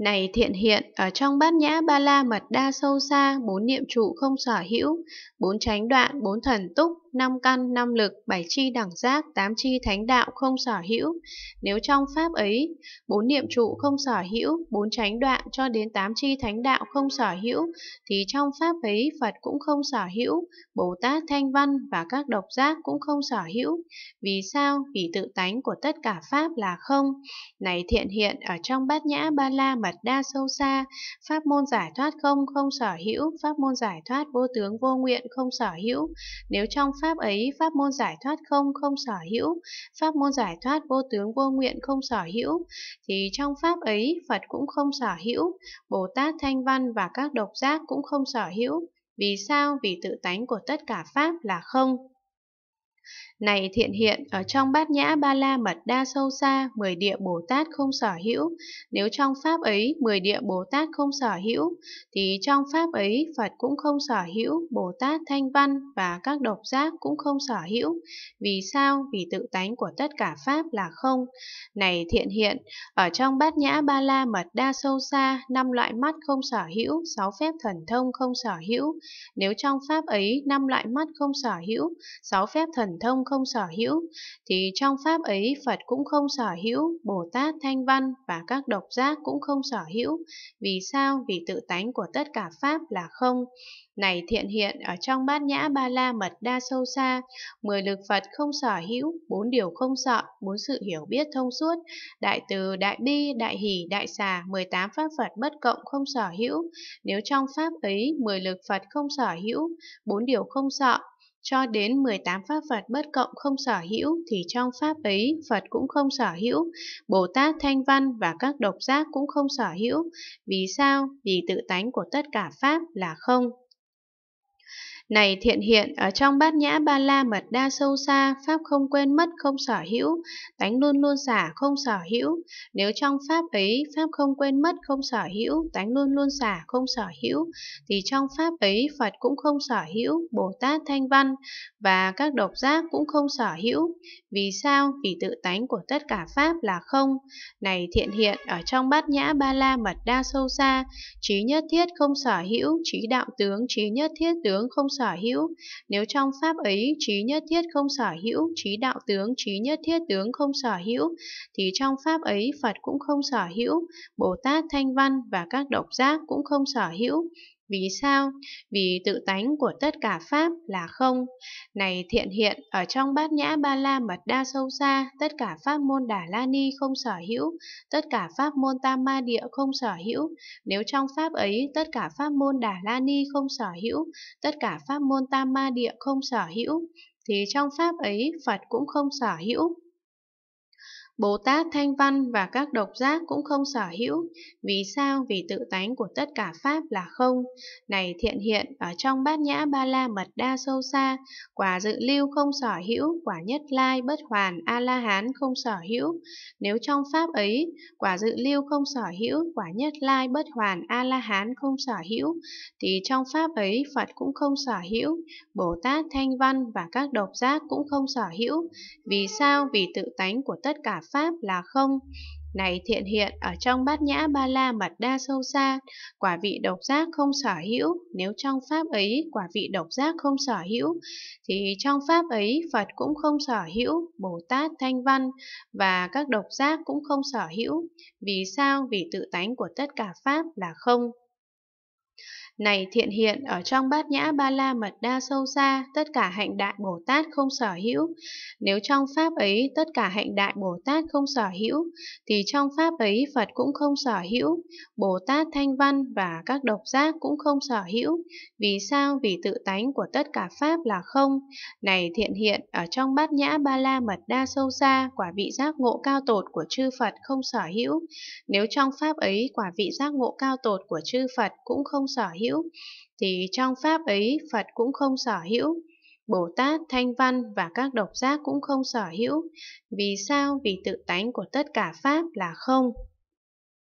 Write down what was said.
Này thiện hiện, ở trong bát nhã ba la mật đa sâu xa, bốn niệm trụ không sở hữu, bốn tránh đoạn, bốn thần túc, năm căn, năm lực, bảy chi đẳng giác, tám chi thánh đạo không sở hữu. Nếu trong pháp ấy, bốn niệm trụ không sở hữu, bốn chánh đoạn cho đến tám chi thánh đạo không sở hữu, thì trong pháp ấy Phật cũng không sở hữu, Bồ Tát Thanh Văn và các độc giác cũng không sở hữu. Vì sao? Vì tự tánh của tất cả pháp là không. Này thiện hiện ở trong bát nhã ba la mật đa sâu xa, pháp môn giải thoát không không sở hữu, pháp môn giải thoát vô tướng vô nguyện không sở hữu. Nếu trong pháp ấy pháp môn giải thoát không không sở hữu, pháp môn giải thoát vô tướng vô nguyện không sở hữu, thì trong pháp ấy Phật cũng không sở hữu, Bồ Tát Thanh Văn và các độc giác cũng không sở hữu. Vì sao? Vì tự tánh của tất cả pháp là không. Này thiện hiện, ở trong bát nhã ba la mật đa sâu xa, mười địa Bồ Tát không sở hữu. Nếu trong pháp ấy, mười địa Bồ Tát không sở hữu, thì trong pháp ấy, Phật cũng không sở hữu, Bồ Tát Thanh Văn và các độc giác cũng không sở hữu. Vì sao? Vì tự tánh của tất cả pháp là không. Này thiện hiện, ở trong bát nhã ba la mật đa sâu xa, năm loại mắt không sở hữu, sáu phép thần thông không sở hữu. Nếu trong pháp ấy, năm loại mắt không sở hữu, sáu phép thần thông không sở hữu, thì trong Pháp ấy Phật cũng không sở hữu, Bồ Tát, Thanh Văn và các độc giác cũng không sở hữu. Vì sao? Vì tự tánh của tất cả Pháp là không. Này thiện hiện ở trong bát nhã ba la mật đa sâu xa, mười lực Phật không sở hữu, bốn điều không sợ, bốn sự hiểu biết thông suốt, đại từ, đại bi, đại hỷ, đại xà, mười tám pháp Phật bất cộng không sở hữu. Nếu trong pháp ấy, mười lực Phật không sở hữu, bốn điều không sợ, cho đến 18 pháp Phật bất cộng không sở hữu thì trong pháp ấy Phật cũng không sở hữu, Bồ Tát Thanh Văn và các độc giác cũng không sở hữu. Vì sao? Vì tự tánh của tất cả pháp là không. Này thiện hiện, ở trong bát nhã ba la mật đa sâu xa, Pháp không quên mất không sở hữu, tánh luôn luôn xả không sở hữu. Nếu trong Pháp ấy, Pháp không quên mất không sở hữu, tánh luôn luôn xả không sở hữu, thì trong Pháp ấy Phật cũng không sở hữu, Bồ Tát Thanh Văn và các độc giác cũng không sở hữu. Vì sao? Vì tự tánh của tất cả Pháp là không. Này thiện hiện, ở trong bát nhã ba la mật đa sâu xa, trí nhất thiết không sở hữu, trí đạo tướng, trí nhất thiết tướng không sở sở hữu. Nếu trong pháp ấy trí nhất thiết không sở hữu, trí đạo tướng, trí nhất thiết tướng không sở hữu, thì trong pháp ấy Phật cũng không sở hữu, Bồ Tát Thanh Văn và các độc giác cũng không sở hữu. Vì sao? Vì tự tánh của tất cả Pháp là không. Này thiện hiện, ở trong bát nhã ba la mật đa sâu xa, tất cả Pháp môn đà la ni không sở hữu, tất cả Pháp môn tam ma địa không sở hữu. Nếu trong Pháp ấy, tất cả Pháp môn đà la ni không sở hữu, tất cả Pháp môn tam ma địa không sở hữu, thì trong Pháp ấy Phật cũng không sở hữu. Bồ Tát Thanh Văn và các độc giác cũng không sở hữu, vì sao? Vì tự tánh của tất cả Pháp là không. Này thiện hiện, ở trong bát nhã ba la mật đa sâu xa, quả dự lưu không sở hữu, quả nhất lai bất hoàn A-la-hán không sở hữu. Nếu trong Pháp ấy, quả dự lưu không sở hữu, quả nhất lai bất hoàn A-la-hán không sở hữu, thì trong Pháp ấy Phật cũng không sở hữu, Bồ Tát Thanh Văn và các độc giác cũng không sở hữu. Vì sao? Vì tự tánh của tất cả pháp là không. Này thiện hiện, ở trong bát nhã ba la mật đa sâu xa, quả vị độc giác không sở hữu, nếu trong pháp ấy quả vị độc giác không sở hữu, thì trong pháp ấy Phật cũng không sở hữu, Bồ Tát Thanh Văn và các độc giác cũng không sở hữu. Vì sao? Vì tự tánh của tất cả pháp là không. Này thiện hiện, ở trong bát nhã ba la mật đa sâu xa, tất cả hạnh đại Bồ Tát không sở hữu. Nếu trong Pháp ấy tất cả hạnh đại Bồ Tát không sở hữu, thì trong Pháp ấy Phật cũng không sở hữu, Bồ Tát Thanh Văn và các độc giác cũng không sở hữu. Vì sao? Vì tự tánh của tất cả Pháp là không. Này thiện hiện, ở trong bát nhã ba la mật đa sâu xa, quả vị giác ngộ cao tột của chư Phật không sở hữu. Nếu trong Pháp ấy quả vị giác ngộ cao tột của chư Phật cũng không sở hữu, thì trong Pháp ấy Phật cũng không sở hữu, Bồ Tát, Thanh Văn và các độc giác cũng không sở hữu. Vì sao? Vì tự tánh của tất cả Pháp là không.